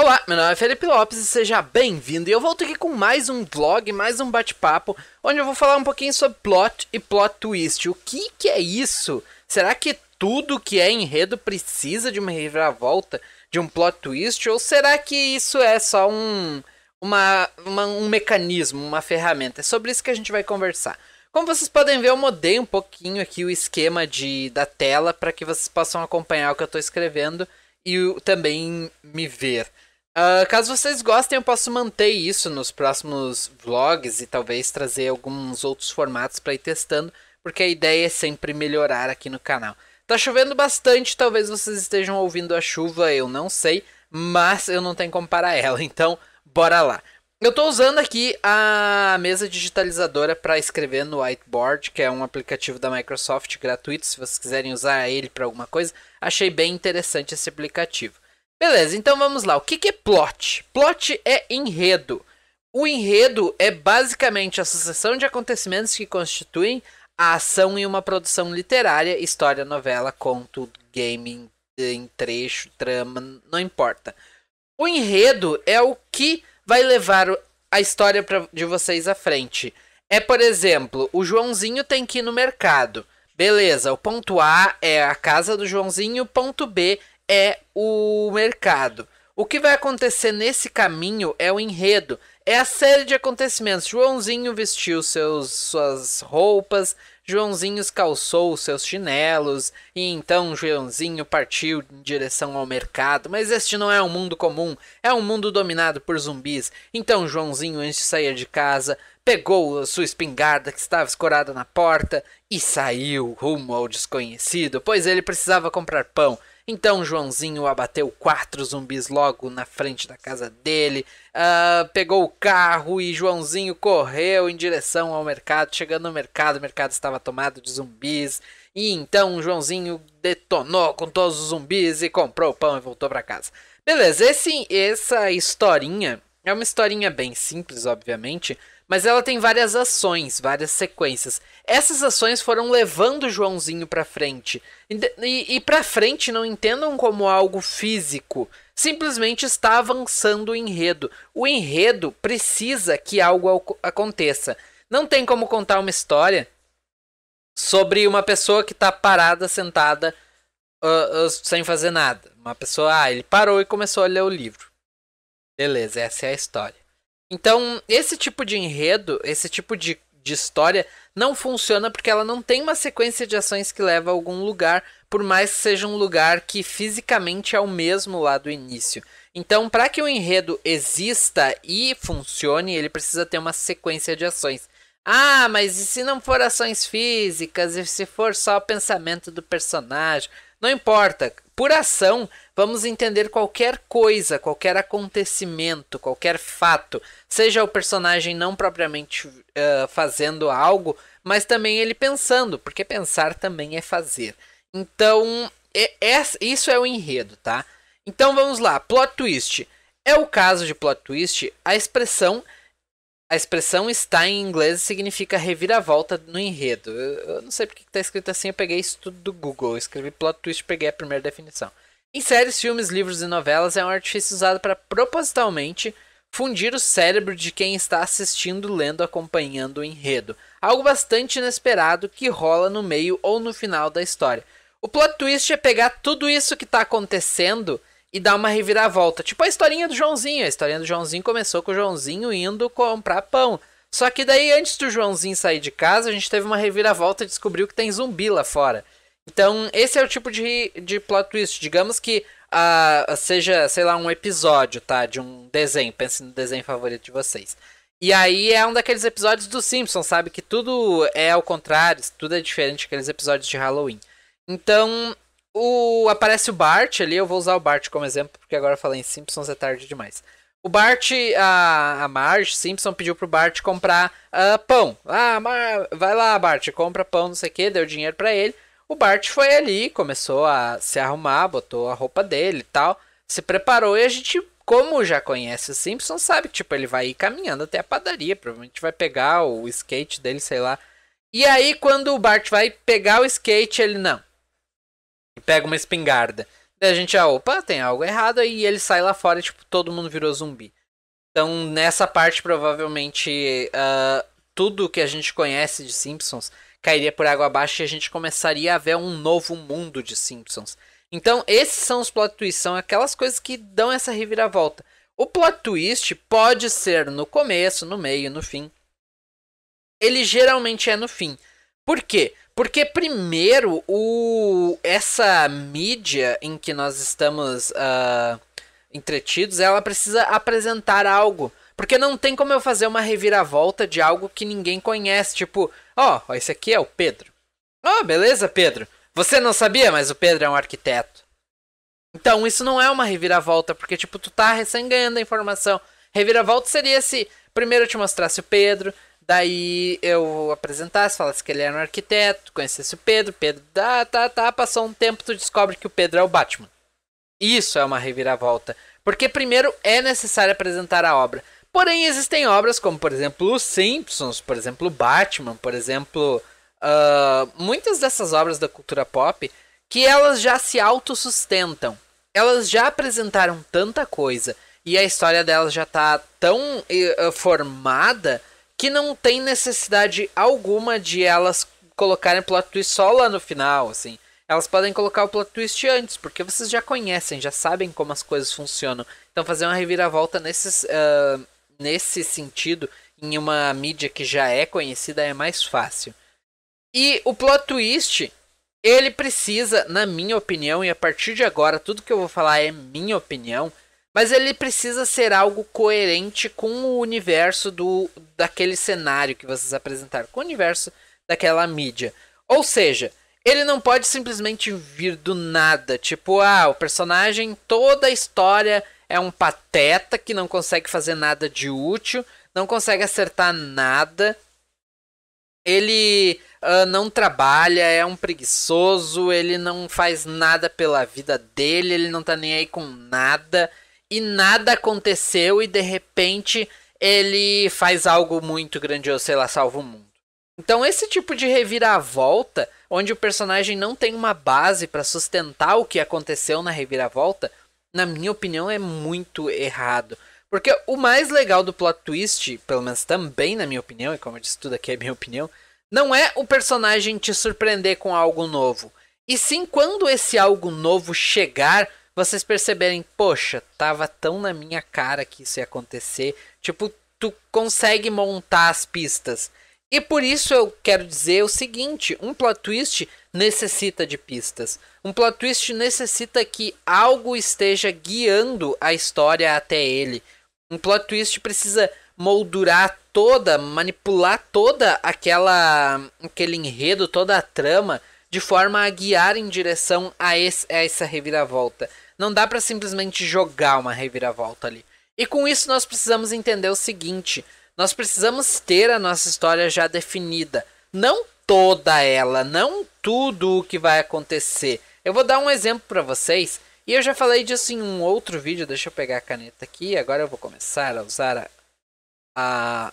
Olá, meu nome é Felipe Lopes e seja bem-vindo. E eu volto aqui com mais um vlog, mais um bate-papo, onde eu vou falar um pouquinho sobre plot e plot twist. O que, que é isso? Será que tudo que é enredo precisa de uma reviravolta, de um plot twist? Ou será que isso é só um, uma, uma, um mecanismo, uma ferramenta? É sobre isso que a gente vai conversar. Como vocês podem ver, eu mudei um pouquinho aqui o esquema de, da tela para que vocês possam acompanhar o que eu estou escrevendo e também me ver. Uh, caso vocês gostem, eu posso manter isso nos próximos vlogs e talvez trazer alguns outros formatos para ir testando, porque a ideia é sempre melhorar aqui no canal. Tá chovendo bastante, talvez vocês estejam ouvindo a chuva, eu não sei, mas eu não tenho como parar ela, então bora lá. Eu estou usando aqui a mesa digitalizadora para escrever no Whiteboard, que é um aplicativo da Microsoft gratuito, se vocês quiserem usar ele para alguma coisa. Achei bem interessante esse aplicativo. Beleza, então vamos lá. O que, é plot? Plot é enredo. O enredo é basicamente a sucessão de acontecimentos que constituem a ação em uma produção literária, história, novela, conto, game em trecho, trama, não importa. O enredo é o que vai levar a história de vocês à frente. É, por exemplo, o Joãozinho tem que ir no mercado. Beleza, o ponto A é a casa do Joãozinho, o ponto B é o mercado. O que vai acontecer nesse caminho é o enredo, é a série de acontecimentos. Joãozinho vestiu seus, suas roupas, Joãozinho calçou seus chinelos, e então Joãozinho partiu em direção ao mercado. Mas este não é um mundo comum, é um mundo dominado por zumbis. Então Joãozinho, antes de sair de casa, pegou a sua espingarda que estava escorada na porta e saiu rumo ao desconhecido, pois ele precisava comprar pão. Então Joãozinho abateu quatro zumbis logo na frente da casa dele, uh, pegou o carro e Joãozinho correu em direção ao mercado. Chegando no mercado, o mercado estava tomado de zumbis. E então Joãozinho detonou com todos os zumbis e comprou o pão e voltou para casa. Beleza, esse, essa historinha é uma historinha bem simples, obviamente mas ela tem várias ações, várias sequências. Essas ações foram levando o Joãozinho para frente. E, e para frente não entendam como algo físico. Simplesmente está avançando o enredo. O enredo precisa que algo aconteça. Não tem como contar uma história sobre uma pessoa que está parada, sentada, uh, uh, sem fazer nada. Uma pessoa, ah, ele parou e começou a ler o livro. Beleza, essa é a história. Então, esse tipo de enredo, esse tipo de, de história, não funciona porque ela não tem uma sequência de ações que leva a algum lugar, por mais que seja um lugar que fisicamente é o mesmo lá do início. Então, para que o enredo exista e funcione, ele precisa ter uma sequência de ações. Ah, mas e se não for ações físicas? E se for só o pensamento do personagem? Não importa. Por ação, vamos entender qualquer coisa, qualquer acontecimento, qualquer fato, seja o personagem não propriamente uh, fazendo algo, mas também ele pensando, porque pensar também é fazer. Então, é, é, isso é o enredo, tá? Então vamos lá, plot twist. É o caso de plot twist, a expressão a expressão está em inglês significa reviravolta no enredo. Eu, eu não sei porque está escrito assim, eu peguei isso tudo do Google. Eu escrevi plot twist e peguei a primeira definição. Em séries, filmes, livros e novelas, é um artifício usado para propositalmente fundir o cérebro de quem está assistindo, lendo, acompanhando o enredo. Algo bastante inesperado que rola no meio ou no final da história. O plot twist é pegar tudo isso que está acontecendo e dá uma reviravolta. Tipo a historinha do Joãozinho. A historinha do Joãozinho começou com o Joãozinho indo comprar pão. Só que daí, antes do Joãozinho sair de casa, a gente teve uma reviravolta e descobriu que tem zumbi lá fora. Então, esse é o tipo de, de plot twist. Digamos que uh, seja, sei lá, um episódio, tá? De um desenho. Pense no desenho favorito de vocês. E aí é um daqueles episódios dos Simpsons, sabe? Que tudo é ao contrário, tudo é diferente daqueles episódios de Halloween. Então, o, aparece o Bart ali, eu vou usar o Bart como exemplo, porque agora eu falei em Simpsons é tarde demais. O Bart, a, a Marge Simpson pediu pro Bart comprar uh, pão. Ah, Mar, vai lá, Bart, compra pão, não sei o que, deu dinheiro para ele. O Bart foi ali, começou a se arrumar, botou a roupa dele e tal, se preparou e a gente, como já conhece o Simpson, sabe que tipo, ele vai ir caminhando até a padaria, provavelmente vai pegar o skate dele, sei lá. E aí, quando o Bart vai pegar o skate, ele não pega uma espingarda. Daí a gente, ah, opa, tem algo errado, e ele sai lá fora e, tipo, todo mundo virou zumbi. Então, nessa parte, provavelmente, uh, tudo que a gente conhece de Simpsons cairia por água abaixo e a gente começaria a ver um novo mundo de Simpsons. Então, esses são os plot twists, são aquelas coisas que dão essa reviravolta. O plot twist pode ser no começo, no meio, no fim. Ele geralmente é no fim. Por quê? Porque primeiro o essa mídia em que nós estamos uh, entretidos, ela precisa apresentar algo. Porque não tem como eu fazer uma reviravolta de algo que ninguém conhece. Tipo, ó, oh, esse aqui é o Pedro. Ó, oh, beleza, Pedro. Você não sabia, mas o Pedro é um arquiteto. Então, isso não é uma reviravolta, porque, tipo, tu tá recém ganhando a informação. Reviravolta seria se primeiro eu te mostrasse o Pedro, Daí eu apresentasse, falasse assim que ele era um arquiteto, conhecesse o Pedro, Pedro, tá, tá, tá, passou um tempo, tu descobre que o Pedro é o Batman. Isso é uma reviravolta. Porque primeiro é necessário apresentar a obra. Porém, existem obras como, por exemplo, Os Simpsons, por exemplo, Batman, por exemplo, uh, muitas dessas obras da cultura pop que elas já se autossustentam. Elas já apresentaram tanta coisa e a história delas já está tão uh, formada que não tem necessidade alguma de elas colocarem plot twist só lá no final, assim. Elas podem colocar o plot twist antes, porque vocês já conhecem, já sabem como as coisas funcionam. Então fazer uma reviravolta nesses, uh, nesse sentido, em uma mídia que já é conhecida, é mais fácil. E o plot twist, ele precisa, na minha opinião, e a partir de agora, tudo que eu vou falar é minha opinião, mas ele precisa ser algo coerente com o universo do daquele cenário que vocês apresentaram, com o universo daquela mídia. Ou seja, ele não pode simplesmente vir do nada, tipo, ah, o personagem, toda a história é um pateta que não consegue fazer nada de útil, não consegue acertar nada. Ele uh, não trabalha, é um preguiçoso, ele não faz nada pela vida dele, ele não tá nem aí com nada e nada aconteceu e de repente ele faz algo muito grandioso, sei lá, salva o mundo. Então esse tipo de reviravolta, onde o personagem não tem uma base para sustentar o que aconteceu na reviravolta, na minha opinião é muito errado. Porque o mais legal do plot twist, pelo menos também na minha opinião, e como eu disse tudo aqui é minha opinião, não é o personagem te surpreender com algo novo. E sim quando esse algo novo chegar, vocês perceberem, poxa, tava tão na minha cara que isso ia acontecer. Tipo, tu consegue montar as pistas. E por isso eu quero dizer o seguinte: um plot twist necessita de pistas. Um plot twist necessita que algo esteja guiando a história até ele. Um plot twist precisa moldurar toda, manipular toda aquela aquele enredo, toda a trama de forma a guiar em direção a, esse, a essa reviravolta. Não dá para simplesmente jogar uma reviravolta ali. E com isso nós precisamos entender o seguinte: nós precisamos ter a nossa história já definida. Não toda ela, não tudo o que vai acontecer. Eu vou dar um exemplo para vocês, e eu já falei disso em um outro vídeo, deixa eu pegar a caneta aqui, agora eu vou começar a usar a...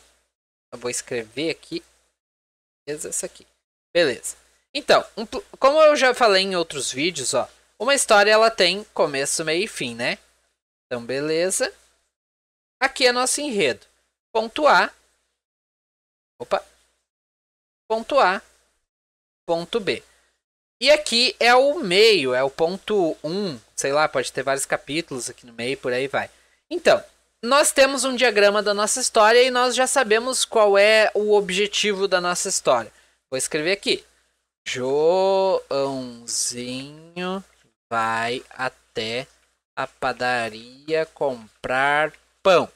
a vou escrever aqui, beleza, essa aqui, beleza. Então, um... como eu já falei em outros vídeos, ó, uma história ela tem começo, meio e fim, né? Então, beleza. Aqui é nosso enredo. Ponto A. Opa. Ponto A. Ponto B. E aqui é o meio, é o ponto 1. Um, sei lá, pode ter vários capítulos aqui no meio, por aí vai. Então, nós temos um diagrama da nossa história e nós já sabemos qual é o objetivo da nossa história. Vou escrever aqui. Joãozinho vai até a padaria comprar pão.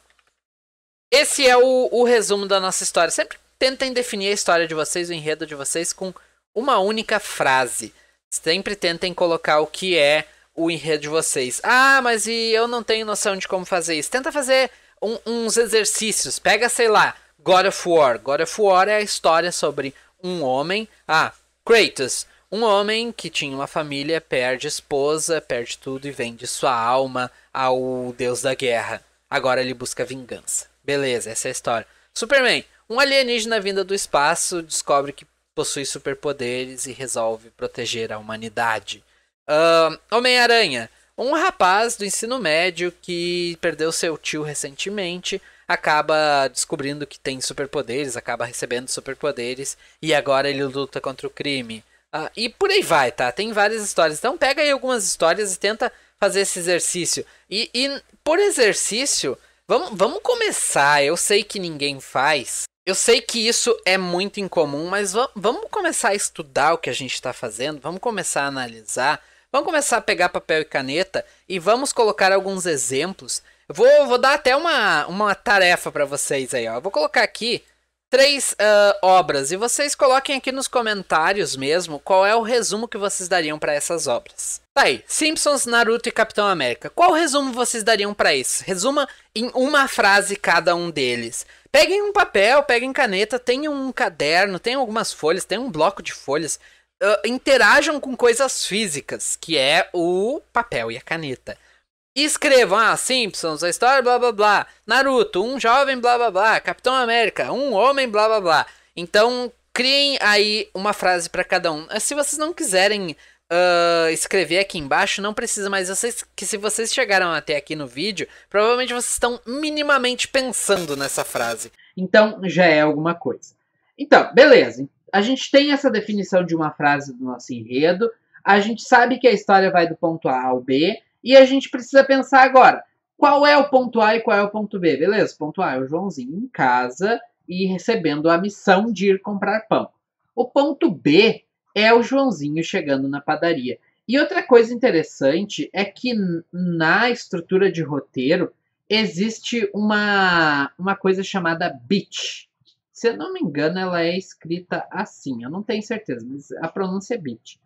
Esse é o, o resumo da nossa história. Sempre tentem definir a história de vocês, o enredo de vocês, com uma única frase. Sempre tentem colocar o que é o enredo de vocês. Ah, mas e eu não tenho noção de como fazer isso. Tenta fazer um, uns exercícios. Pega, sei lá, God of War. God of War é a história sobre um homem. Ah, Kratos um homem que tinha uma família perde esposa, perde tudo e vende sua alma ao deus da guerra. Agora ele busca vingança. Beleza, essa é a história. Superman, um alienígena vindo do espaço, descobre que possui superpoderes e resolve proteger a humanidade. Uh, Homem-Aranha, um rapaz do ensino médio que perdeu seu tio recentemente, acaba descobrindo que tem superpoderes, acaba recebendo superpoderes e agora ele luta contra o crime. Ah, e por aí vai, tá? Tem várias histórias. Então pega aí algumas histórias e tenta fazer esse exercício. E, e por exercício, vamos, vamos começar. Eu sei que ninguém faz. Eu sei que isso é muito incomum, mas vamos começar a estudar o que a gente está fazendo. Vamos começar a analisar. Vamos começar a pegar papel e caneta e vamos colocar alguns exemplos. Vou, vou dar até uma, uma tarefa para vocês aí. Ó. Eu vou colocar aqui três uh, obras e vocês coloquem aqui nos comentários mesmo qual é o resumo que vocês dariam para essas obras. Tá aí, Simpsons, Naruto e Capitão América. Qual resumo vocês dariam para isso? Resuma em uma frase cada um deles. Peguem um papel, peguem caneta, tenham um caderno, tenham algumas folhas, tenham um bloco de folhas. Uh, interajam com coisas físicas, que é o papel e a caneta. Escrevam, ah, Simpsons, a história, blá blá blá. Naruto, um jovem, blá blá blá. Capitão América, um homem, blá blá blá. Então, criem aí uma frase para cada um. Se vocês não quiserem uh, escrever aqui embaixo, não precisa, mas vocês, que se vocês chegaram até aqui no vídeo, provavelmente vocês estão minimamente pensando nessa frase. Então, já é alguma coisa. Então, beleza. A gente tem essa definição de uma frase do nosso enredo. A gente sabe que a história vai do ponto A ao B e a gente precisa pensar agora, qual é o ponto A e qual é o ponto B? Beleza, ponto A é o Joãozinho em casa e recebendo a missão de ir comprar pão. O ponto B é o Joãozinho chegando na padaria. E outra coisa interessante é que na estrutura de roteiro existe uma, uma coisa chamada bit. Se eu não me engano, ela é escrita assim. Eu não tenho certeza, mas a pronúncia é bit.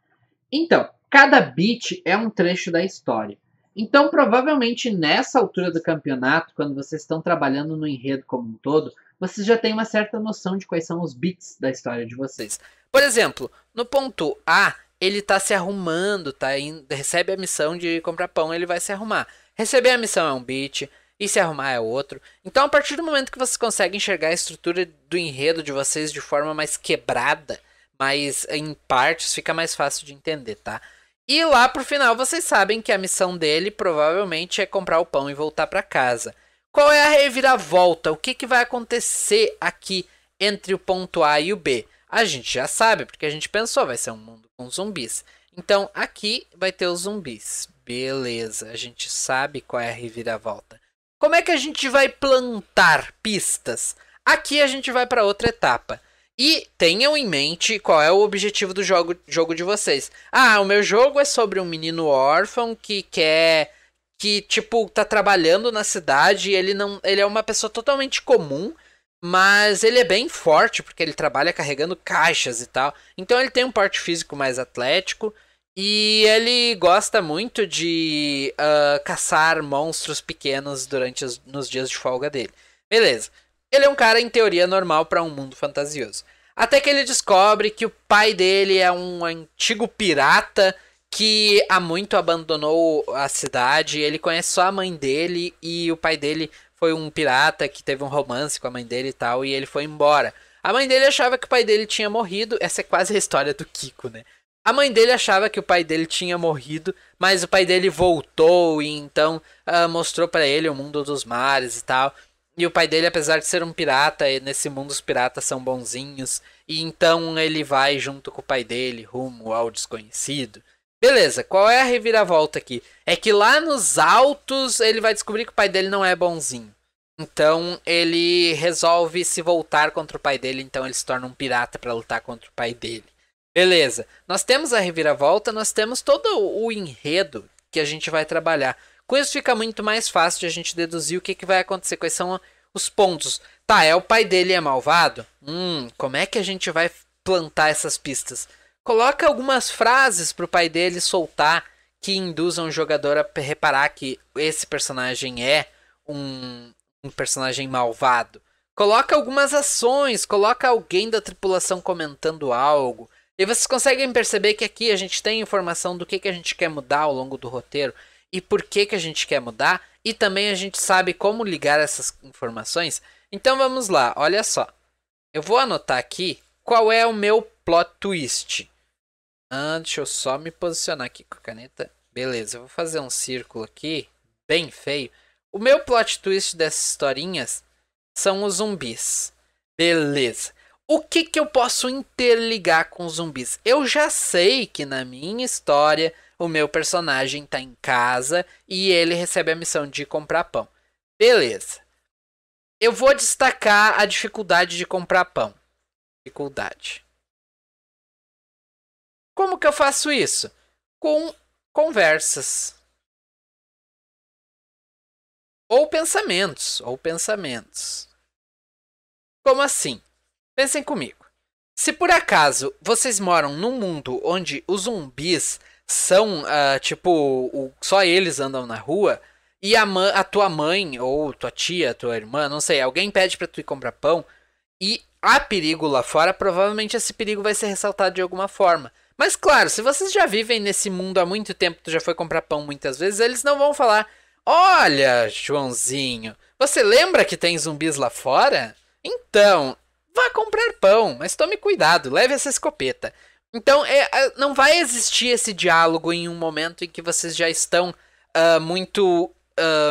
Então, cada beat é um trecho da história. Então, provavelmente nessa altura do campeonato, quando vocês estão trabalhando no enredo como um todo, vocês já têm uma certa noção de quais são os beats da história de vocês. Por exemplo, no ponto A, ele está se arrumando, tá indo, recebe a missão de comprar pão, ele vai se arrumar. Receber a missão é um beat, e se arrumar é outro. Então, a partir do momento que vocês conseguem enxergar a estrutura do enredo de vocês de forma mais quebrada, mas em partes fica mais fácil de entender, tá? E lá pro final vocês sabem que a missão dele provavelmente é comprar o pão e voltar para casa. Qual é a reviravolta? O que, que vai acontecer aqui entre o ponto A e o B? A gente já sabe, porque a gente pensou, vai ser um mundo com zumbis. Então aqui vai ter os zumbis. Beleza, a gente sabe qual é a reviravolta. Como é que a gente vai plantar pistas? Aqui a gente vai para outra etapa. E tenham em mente qual é o objetivo do jogo, jogo de vocês. Ah, o meu jogo é sobre um menino órfão que quer. que, tipo, tá trabalhando na cidade e ele não. Ele é uma pessoa totalmente comum, mas ele é bem forte, porque ele trabalha carregando caixas e tal. Então ele tem um porte físico mais atlético. E ele gosta muito de uh, caçar monstros pequenos durante os, nos dias de folga dele. Beleza. Ele é um cara, em teoria, normal para um mundo fantasioso. Até que ele descobre que o pai dele é um antigo pirata que há muito abandonou a cidade. Ele conhece só a mãe dele e o pai dele foi um pirata que teve um romance com a mãe dele e tal, e ele foi embora. A mãe dele achava que o pai dele tinha morrido. Essa é quase a história do Kiko, né? A mãe dele achava que o pai dele tinha morrido, mas o pai dele voltou e então uh, mostrou para ele o mundo dos mares e tal. E o pai dele, apesar de ser um pirata, nesse mundo os piratas são bonzinhos. E então ele vai junto com o pai dele rumo ao desconhecido. Beleza, qual é a reviravolta aqui? É que lá nos altos ele vai descobrir que o pai dele não é bonzinho. Então ele resolve se voltar contra o pai dele, então ele se torna um pirata para lutar contra o pai dele. Beleza, nós temos a reviravolta, nós temos todo o enredo que a gente vai trabalhar. Com isso fica muito mais fácil de a gente deduzir o que, que vai acontecer, quais são os pontos. Tá, é o pai dele é malvado? Hum, como é que a gente vai plantar essas pistas? Coloca algumas frases pro pai dele soltar que induzam o jogador a reparar que esse personagem é um, um personagem malvado. Coloca algumas ações, coloca alguém da tripulação comentando algo. E vocês conseguem perceber que aqui a gente tem informação do que, que a gente quer mudar ao longo do roteiro e por que, que a gente quer mudar, e também a gente sabe como ligar essas informações. Então vamos lá, olha só. Eu vou anotar aqui qual é o meu plot twist. Ah, deixa eu só me posicionar aqui com a caneta. Beleza, eu vou fazer um círculo aqui, bem feio. O meu plot twist dessas historinhas são os zumbis. Beleza. O que, que eu posso interligar com zumbis? Eu já sei que na minha história o meu personagem está em casa e ele recebe a missão de comprar pão. Beleza. Eu vou destacar a dificuldade de comprar pão. Dificuldade. Como que eu faço isso? Com conversas. Ou pensamentos, ou pensamentos. Como assim? Pensem comigo. Se por acaso vocês moram num mundo onde os zumbis são, uh, tipo, o, só eles andam na rua e a, a, tua mãe, ou tua tia, tua irmã, não sei, alguém pede para tu ir comprar pão e há perigo lá fora, provavelmente esse perigo vai ser ressaltado de alguma forma. Mas claro, se vocês já vivem nesse mundo há muito tempo, tu já foi comprar pão muitas vezes, eles não vão falar: Olha, Joãozinho, você lembra que tem zumbis lá fora? Então, vá comprar pão, mas tome cuidado, leve essa escopeta. Então, é, é, não vai existir esse diálogo em um momento em que vocês já estão uh, muito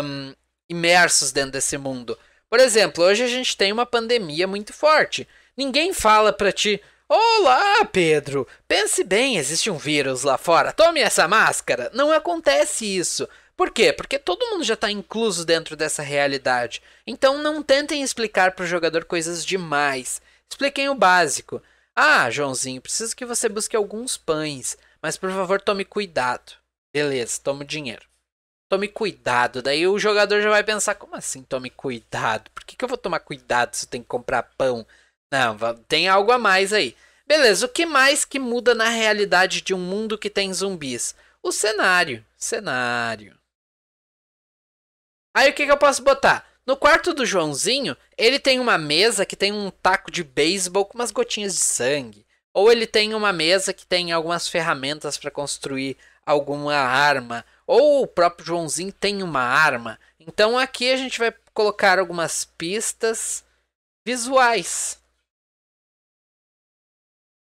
um, imersos dentro desse mundo. Por exemplo, hoje a gente tem uma pandemia muito forte. Ninguém fala pra ti: Olá, Pedro! Pense bem, existe um vírus lá fora, tome essa máscara! Não acontece isso. Por quê? Porque todo mundo já está incluso dentro dessa realidade. Então não tentem explicar para o jogador coisas demais. Expliquem o básico. Ah, Joãozinho, preciso que você busque alguns pães, mas por favor tome cuidado. Beleza, tome dinheiro. Tome cuidado. Daí o jogador já vai pensar: como assim tome cuidado? Por que, que eu vou tomar cuidado se eu tenho que comprar pão? Não, tem algo a mais aí. Beleza, o que mais que muda na realidade de um mundo que tem zumbis? O cenário. Cenário. Aí o que, que eu posso botar? No quarto do Joãozinho, ele tem uma mesa que tem um taco de beisebol com umas gotinhas de sangue. Ou ele tem uma mesa que tem algumas ferramentas para construir alguma arma. Ou o próprio Joãozinho tem uma arma. Então aqui a gente vai colocar algumas pistas visuais.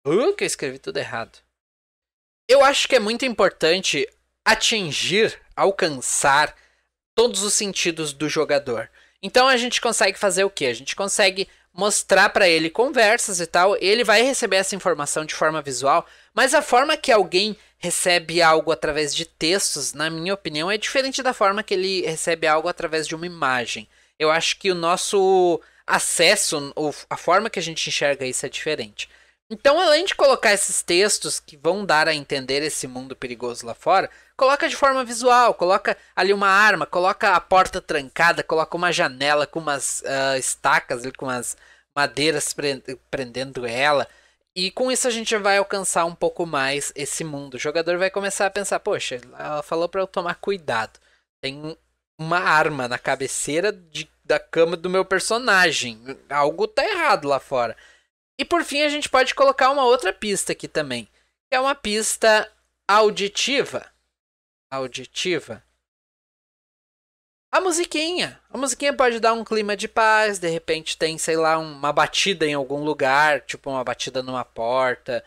Uh, que eu escrevi tudo errado. Eu acho que é muito importante atingir, alcançar todos os sentidos do jogador. Então a gente consegue fazer o que? A gente consegue mostrar para ele conversas e tal, ele vai receber essa informação de forma visual, mas a forma que alguém recebe algo através de textos, na minha opinião, é diferente da forma que ele recebe algo através de uma imagem. Eu acho que o nosso acesso, a forma que a gente enxerga isso é diferente. Então, além de colocar esses textos que vão dar a entender esse mundo perigoso lá fora, Coloca de forma visual, coloca ali uma arma, coloca a porta trancada, coloca uma janela com umas uh, estacas, com umas madeiras pre prendendo ela. E com isso a gente vai alcançar um pouco mais esse mundo. O jogador vai começar a pensar: poxa, ela falou para eu tomar cuidado. Tem uma arma na cabeceira de, da cama do meu personagem. Algo tá errado lá fora. E por fim a gente pode colocar uma outra pista aqui também, que é uma pista auditiva auditiva. A musiquinha. A musiquinha pode dar um clima de paz, de repente tem, sei lá, uma batida em algum lugar, tipo uma batida numa porta,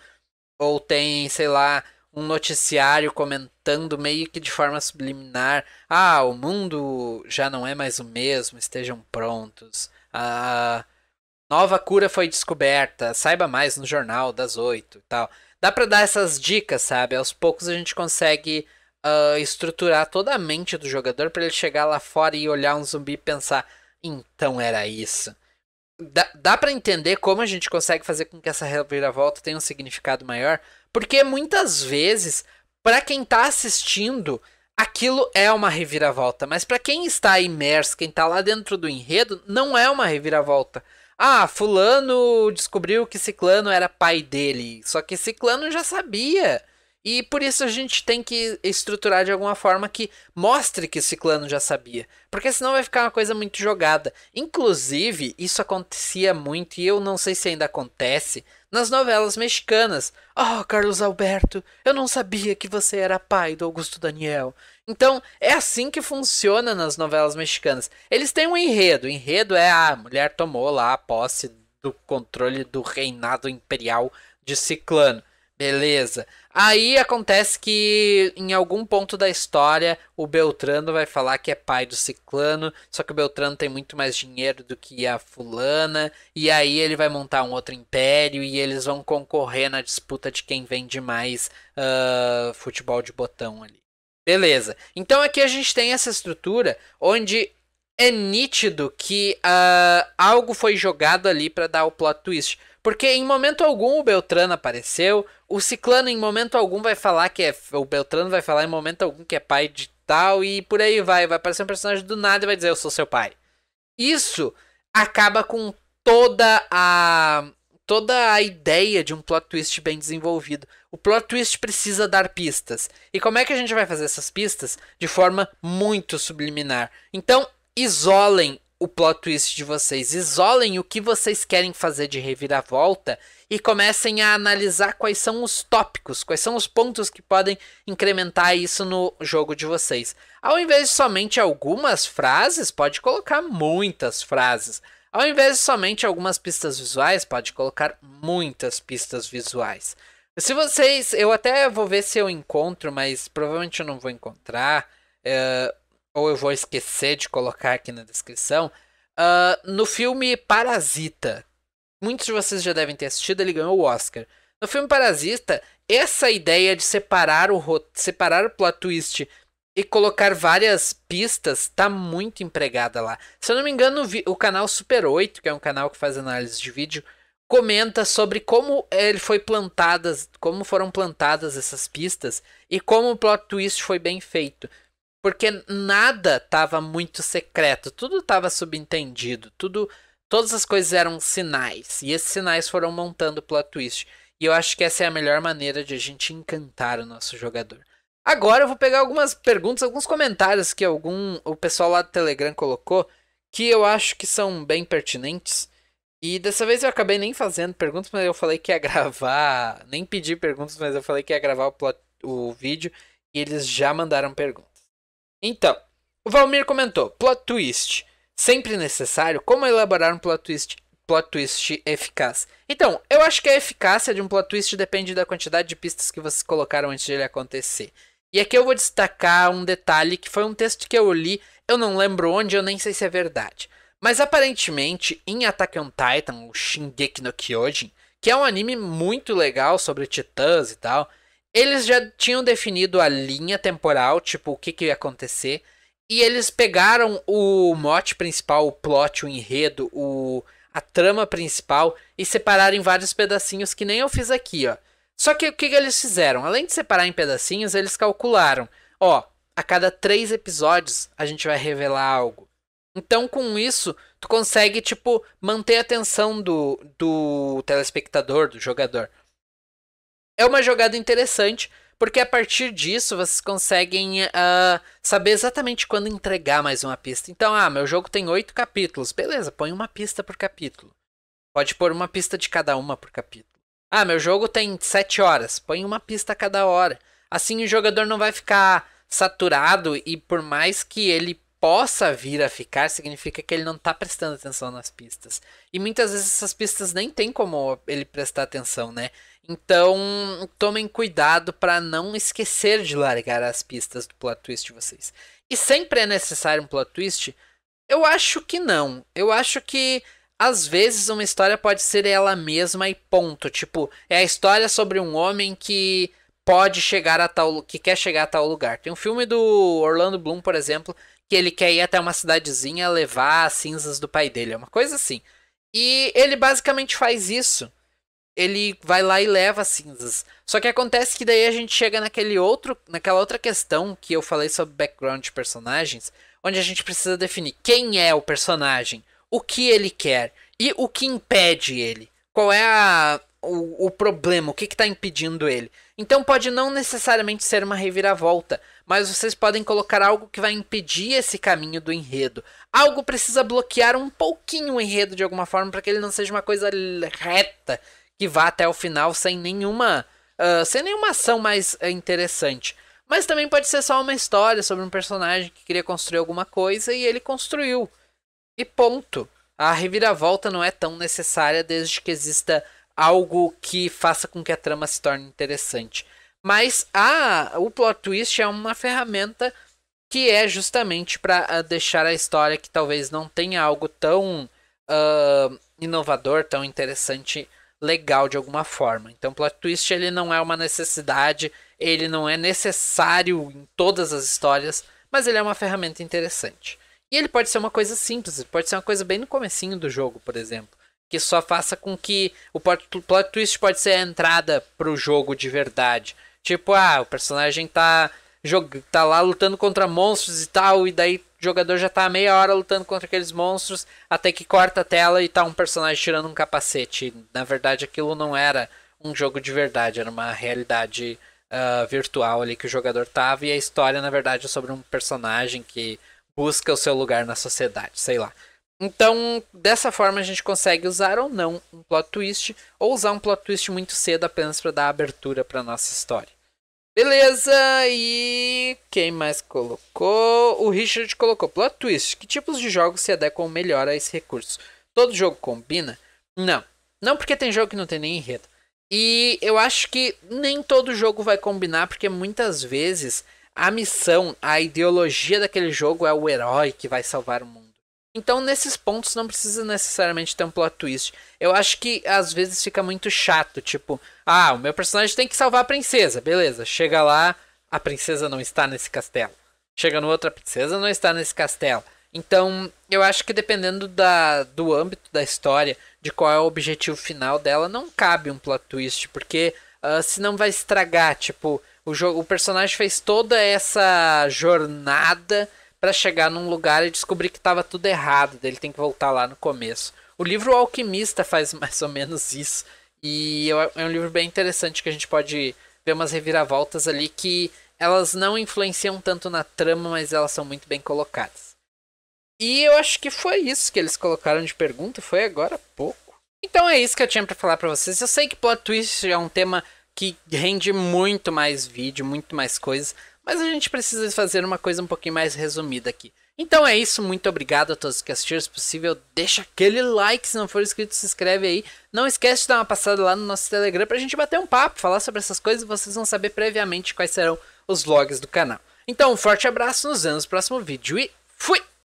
ou tem, sei lá, um noticiário comentando meio que de forma subliminar: "Ah, o mundo já não é mais o mesmo, estejam prontos. A nova cura foi descoberta, saiba mais no jornal das oito e tal". Dá para dar essas dicas, sabe? Aos poucos a gente consegue uh, estruturar toda a mente do jogador para ele chegar lá fora e olhar um zumbi e pensar: então era isso. Dá, dá para entender como a gente consegue fazer com que essa reviravolta tenha um significado maior, porque muitas vezes, para quem tá assistindo, aquilo é uma reviravolta, mas para quem está imerso, quem tá lá dentro do enredo, não é uma reviravolta. Ah, fulano descobriu que Ciclano era pai dele, só que Ciclano já sabia. E por isso a gente tem que estruturar de alguma forma que mostre que Ciclano já sabia. Porque senão vai ficar uma coisa muito jogada. Inclusive, isso acontecia muito, e eu não sei se ainda acontece, nas novelas mexicanas. Oh, Carlos Alberto, eu não sabia que você era pai do Augusto Daniel. Então, é assim que funciona nas novelas mexicanas. Eles têm um enredo. O enredo é a mulher tomou lá a posse do controle do reinado imperial de Ciclano. Beleza. Aí acontece que em algum ponto da história o Beltrano vai falar que é pai do Ciclano, só que o Beltrano tem muito mais dinheiro do que a fulana, e aí ele vai montar um outro império e eles vão concorrer na disputa de quem vende mais uh, futebol de botão ali. Beleza. Então aqui a gente tem essa estrutura onde é nítido que uh, algo foi jogado ali para dar o plot twist. Porque em momento algum o Beltrano apareceu, o Ciclano em momento algum vai falar que é. O Beltrano vai falar em momento algum que é pai de tal, e por aí vai. Vai aparecer um personagem do nada e vai dizer eu sou seu pai. Isso acaba com toda a. toda a ideia de um plot twist bem desenvolvido. O plot twist precisa dar pistas. E como é que a gente vai fazer essas pistas? De forma muito subliminar. Então, isolem o plot twist de vocês. Isolem o que vocês querem fazer de reviravolta e comecem a analisar quais são os tópicos, quais são os pontos que podem incrementar isso no jogo de vocês. Ao invés de somente algumas frases, pode colocar muitas frases. Ao invés de somente algumas pistas visuais, pode colocar muitas pistas visuais. Se vocês. Eu até vou ver se eu encontro, mas provavelmente eu não vou encontrar. Uh, ou eu vou esquecer de colocar aqui na descrição. Uh, no filme Parasita, muitos de vocês já devem ter assistido, ele ganhou o Oscar. No filme Parasita, essa ideia de separar o, separar o plot twist e colocar várias pistas está muito empregada lá. Se eu não me engano, o canal Super 8, que é um canal que faz análise de vídeo, comenta sobre como eh, ele foi plantadas, como foram plantadas essas pistas e como o plot twist foi bem feito. Porque nada estava muito secreto, tudo estava subentendido, tudo, todas as coisas eram sinais, e esses sinais foram montando o plot twist. E eu acho que essa é a melhor maneira de a gente encantar o nosso jogador. Agora eu vou pegar algumas perguntas, alguns comentários que algum o pessoal lá do Telegram colocou, que eu acho que são bem pertinentes. E dessa vez eu acabei nem fazendo perguntas, mas eu falei que ia gravar, nem pedi perguntas, mas eu falei que ia gravar o, plot, o vídeo e eles já mandaram perguntas. Então, o Valmir comentou: plot twist. Sempre necessário? Como elaborar um plot twist, plot twist eficaz? Então, eu acho que a eficácia de um plot twist depende da quantidade de pistas que vocês colocaram antes dele acontecer. E aqui eu vou destacar um detalhe que foi um texto que eu li, eu não lembro onde, eu nem sei se é verdade. Mas aparentemente, em Attack on Titan, o Shingeki no Kyojin, que é um anime muito legal sobre titãs e tal, eles já tinham definido a linha temporal, tipo, o que, que ia acontecer. E eles pegaram o mote principal, o plot, o enredo, o, a trama principal e separaram em vários pedacinhos que nem eu fiz aqui, ó. Só que o que, que eles fizeram? Além de separar em pedacinhos, eles calcularam, ó, a cada três episódios a gente vai revelar algo. Então, com isso, tu consegue, tipo, manter a atenção do, do telespectador, do jogador é uma jogada interessante, porque a partir disso vocês conseguem uh, saber exatamente quando entregar mais uma pista. Então, ah, meu jogo tem oito capítulos. Beleza, põe uma pista por capítulo. Pode pôr uma pista de cada uma por capítulo. Ah, meu jogo tem sete horas. Põe uma pista a cada hora. Assim o jogador não vai ficar saturado e por mais que ele possa vir a ficar, significa que ele não está prestando atenção nas pistas. E muitas vezes essas pistas nem tem como ele prestar atenção, né? Então, tomem cuidado para não esquecer de largar as pistas do plot twist de vocês. E sempre é necessário um plot twist? Eu acho que não. Eu acho que às vezes uma história pode ser ela mesma e ponto. Tipo, é a história sobre um homem que pode chegar a tal que quer chegar a tal lugar. Tem um filme do Orlando Bloom, por exemplo, que ele quer ir até uma cidadezinha levar as cinzas do pai dele, é uma coisa assim. E ele basicamente faz isso ele vai lá e leva as cinzas. Só que acontece que daí a gente chega naquele outro, naquela outra questão que eu falei sobre background de personagens, onde a gente precisa definir quem é o personagem, o que ele quer e o que impede ele. Qual é a, o, o, problema, o que está impedindo ele. Então pode não necessariamente ser uma reviravolta, mas vocês podem colocar algo que vai impedir esse caminho do enredo. Algo precisa bloquear um pouquinho o enredo de alguma forma para que ele não seja uma coisa reta que vá até o final sem nenhuma, uh, sem nenhuma ação mais uh, interessante. Mas também pode ser só uma história sobre um personagem que queria construir alguma coisa e ele construiu. E ponto. A reviravolta não é tão necessária desde que exista algo que faça com que a trama se torne interessante. Mas a, o plot twist é uma ferramenta que é justamente para ah, deixar a história que talvez não tenha algo tão uh, inovador, tão interessante legal de alguma forma. Então, plot twist ele não é uma necessidade, ele não é necessário em todas as histórias, mas ele é uma ferramenta interessante. E ele pode ser uma coisa simples, pode ser uma coisa bem no comecinho do jogo, por exemplo, que só faça com que o plot, twist pode ser a entrada o jogo de verdade. Tipo, ah, o personagem tá tá lá lutando contra monstros e tal, e daí o jogador já tá meia hora lutando contra aqueles monstros, até que corta a tela e tá um personagem tirando um capacete. Na verdade, aquilo não era um jogo de verdade, era uma realidade uh, virtual ali que o jogador tava, e a história, na verdade, é sobre um personagem que busca o seu lugar na sociedade, sei lá. Então, dessa forma a gente consegue usar ou não um plot twist, ou usar um plot twist muito cedo apenas para dar abertura para nossa história. Beleza, e quem mais colocou? O Richard colocou plot twist. Que tipos de jogos se adequam melhor a esse recurso? Todo jogo combina? Não. Não porque tem jogo que não tem nem enredo. E eu acho que nem todo jogo vai combinar, porque muitas vezes a missão, a ideologia daquele jogo é o herói que vai salvar o mundo. Então, nesses pontos, não precisa necessariamente ter um plot twist. Eu acho que às vezes fica muito chato, tipo, ah, o meu personagem tem que salvar a princesa, beleza. Chega lá, a princesa não está nesse castelo. Chega no outra princesa, não está nesse castelo. Então, eu acho que dependendo da, do âmbito da história, de qual é o objetivo final dela, não cabe um plot twist, porque uh, senão vai estragar. Tipo, o, jogo, o personagem fez toda essa jornada para chegar num lugar e descobrir que estava tudo errado, ele tem que voltar lá no começo. O livro Alquimista faz mais ou menos isso. E é um livro bem interessante que a gente pode ver umas reviravoltas ali que elas não influenciam tanto na trama, mas elas são muito bem colocadas. E eu acho que foi isso que eles colocaram de pergunta, foi agora há pouco. Então é isso que eu tinha para falar para vocês. Eu sei que plot twist é um tema que rende muito mais vídeo, muito mais coisas, mas a gente precisa fazer uma coisa um pouquinho mais resumida aqui. Então é isso, muito obrigado a todos que assistiram. Se possível, deixa aquele like. Se não for inscrito, se inscreve aí. Não esquece de dar uma passada lá no nosso Telegram pra gente bater um papo, falar sobre essas coisas e vocês vão saber previamente quais serão os vlogs do canal. Então, um forte abraço, nos vemos no próximo vídeo e fui!